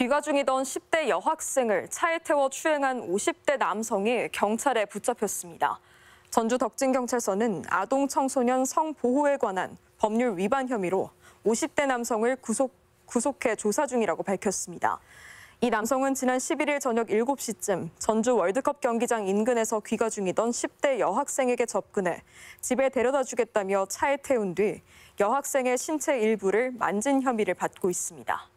귀가 중이던 10대 여학생을 차에 태워 추행한 50대 남성이 경찰에 붙잡혔습니다. 전주 덕진경찰서는 아동 청소년 성보호에 관한 법률 위반 혐의로 50대 남성을 구속, 구속해 조사 중이라고 밝혔습니다. 이 남성은 지난 11일 저녁 7시쯤 전주 월드컵 경기장 인근에서 귀가 중이던 10대 여학생에게 접근해 집에 데려다 주겠다며 차에 태운 뒤 여학생의 신체 일부를 만진 혐의를 받고 있습니다.